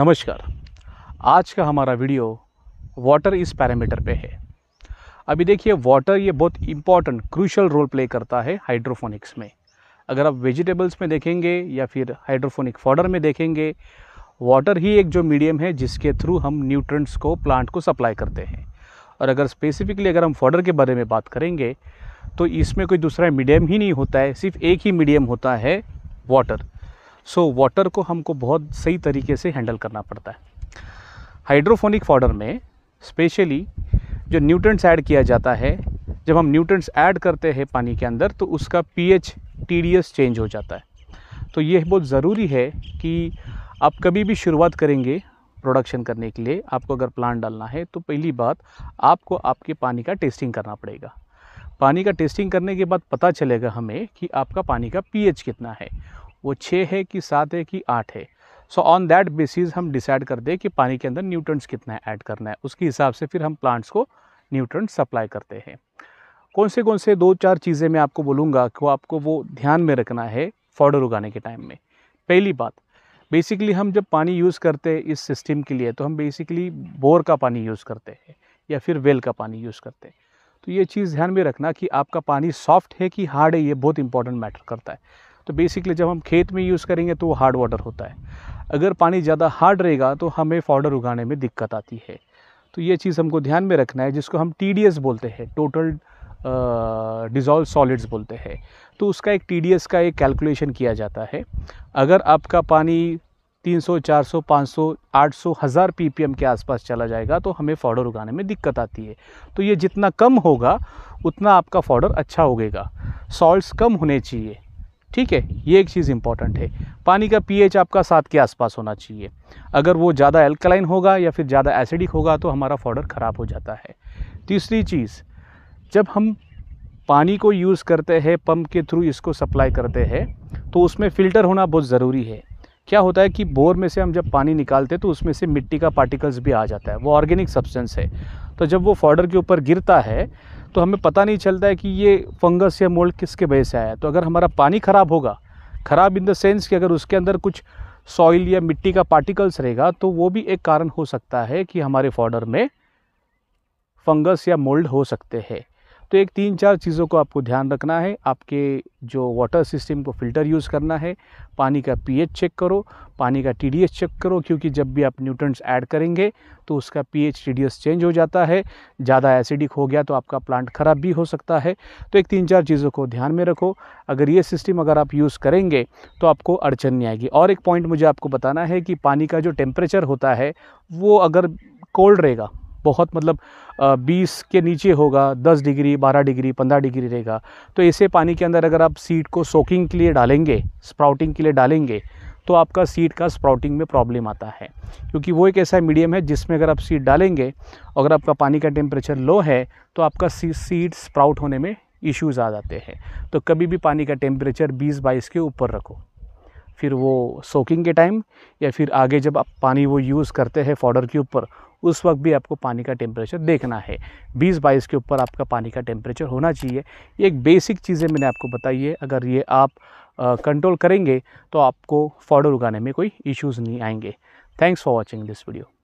नमस्कार आज का हमारा वीडियो वाटर इस पैरामीटर पे है अभी देखिए वाटर ये बहुत इम्पॉर्टेंट क्रूशल रोल प्ले करता है हाइड्रोफोनिक्स में अगर आप वेजिटेबल्स में देखेंगे या फिर हाइड्रोफोनिक फॉडर में देखेंगे वाटर ही एक जो मीडियम है जिसके थ्रू हम न्यूट्रंट्स को प्लांट को सप्लाई करते हैं और अगर स्पेसिफिकली अगर हम फॉर्डर के बारे में बात करेंगे तो इसमें कोई दूसरा मीडियम ही नहीं होता है सिर्फ एक ही मीडियम होता है वाटर सो so, वाटर को हमको बहुत सही तरीके से हैंडल करना पड़ता है हाइड्रोफोनिक फॉडर में स्पेशली जो न्यूट्रंट्स ऐड किया जाता है जब हम न्यूट्रंट्स ऐड करते हैं पानी के अंदर तो उसका पीएच टीडीएस चेंज हो जाता है तो यह बहुत ज़रूरी है कि आप कभी भी शुरुआत करेंगे प्रोडक्शन करने के लिए आपको अगर प्लान डालना है तो पहली बात आपको आपके पानी का टेस्टिंग करना पड़ेगा पानी का टेस्टिंग करने के बाद पता चलेगा हमें कि आपका पानी का पीएच कितना है वो छः है कि सात है कि आठ है सो ऑन दैट बेसिस हम डिसाइड करते हैं कि पानी के अंदर न्यूट्रंट्स कितना है ऐड करना है उसके हिसाब से फिर हम प्लांट्स को न्यूट्रंट सप्लाई करते हैं कौन से कौन से दो चार चीज़ें मैं आपको बोलूँगा कि आपको वो ध्यान में रखना है फॉर्डर उगाने के टाइम में पहली बात बेसिकली हम जब पानी यूज़ करते हैं इस सिस्टम के लिए तो हम बेसिकली बोर का पानी यूज़ करते हैं या फिर वेल का पानी यूज़ करते हैं तो ये चीज़ ध्यान में रखना कि आपका पानी सॉफ्ट है कि हार्ड है ये बहुत इंपॉर्टेंट मैटर करता है तो बेसिकली जब हम खेत में यूज़ करेंगे तो वो हार्ड वाटर होता है अगर पानी ज़्यादा हार्ड रहेगा तो हमें फाउडर उगाने में दिक्कत आती है तो ये चीज़ हमको ध्यान में रखना है जिसको हम टी बोलते हैं टोटल डिज़ोल्व सॉलिड्स बोलते हैं तो उसका एक टी का एक कैलकुलेशन किया जाता है अगर आपका पानी 300, 400, 500, 800, हज़ार ppm के आसपास चला जाएगा तो हमें फाउडर उगाने में दिक्कत आती है तो ये जितना कम होगा उतना आपका फाउडर अच्छा उगेगा सॉल्ट्स कम होने चाहिए ठीक है ये एक चीज़ इंपॉर्टेंट है पानी का पीएच आपका सात के आसपास होना चाहिए अगर वो ज़्यादा एल्कलाइन होगा या फिर ज़्यादा एसिडिक होगा तो हमारा फॉर्डर ख़राब हो जाता है तीसरी चीज़ जब हम पानी को यूज़ करते हैं पंप के थ्रू इसको सप्लाई करते हैं तो उसमें फ़िल्टर होना बहुत ज़रूरी है क्या होता है कि बोर में से हम जब पानी निकालते हैं तो उसमें से मिट्टी का पार्टिकल्स भी आ जाता है वो ऑर्गेनिक सब्सटेंस है तो जब वो फॉर्डर के ऊपर गिरता है तो हमें पता नहीं चलता है कि ये फंगस या मोल्ड किसके वजह से आया है तो अगर हमारा पानी ख़राब होगा ख़राब इन द सेंस कि अगर उसके अंदर कुछ सॉइल या मिट्टी का पार्टिकल्स रहेगा तो वो भी एक कारण हो सकता है कि हमारे फॉर्डर में फंगस या मोल्ड हो सकते हैं तो एक तीन चार चीज़ों को आपको ध्यान रखना है आपके जो वाटर सिस्टम को फिल्टर यूज़ करना है पानी का पीएच चेक करो पानी का टीडीएस चेक करो क्योंकि जब भी आप न्यूट्रंट्स ऐड करेंगे तो उसका पीएच टीडीएस चेंज हो जाता है ज़्यादा एसिडिक हो गया तो आपका प्लांट ख़राब भी हो सकता है तो एक तीन चार चीज़ों को ध्यान में रखो अगर ये सिस्टम अगर आप यूज़ करेंगे तो आपको अड़चन नहीं आएगी और एक पॉइंट मुझे आपको बताना है कि पानी का जो टेम्परेचर होता है वो अगर कोल्ड रहेगा बहुत मतलब बीस के नीचे होगा दस डिग्री बारह डिग्री पंद्रह डिग्री रहेगा तो ऐसे पानी के अंदर अगर आप सीड को सोकिंग के लिए डालेंगे स्प्राउटिंग के लिए डालेंगे तो आपका सीड का स्प्राउटिंग में प्रॉब्लम आता है क्योंकि वो एक ऐसा मीडियम है जिसमें अगर आप सीड डालेंगे अगर आपका पानी का टेम्परेचर लो है तो आपका सीड स्प्राउट होने में इश्यूज़ आ जाते हैं तो कभी भी पानी का टेम्परेचर 20 बाईस के ऊपर रखो फिर वो सोकिंग के टाइम या फिर आगे जब आप पानी वो यूज़ करते हैं फॉडर के ऊपर उस वक्त भी आपको पानी का टेम्परेचर देखना है बीस बाईस के ऊपर आपका पानी का टेम्परेचर होना चाहिए एक बेसिक चीज़ें मैंने आपको बताई है अगर ये आप कंट्रोल करेंगे तो आपको फॉडर उगाने में कोई इश्यूज़ नहीं आएंगे thanks for watching this video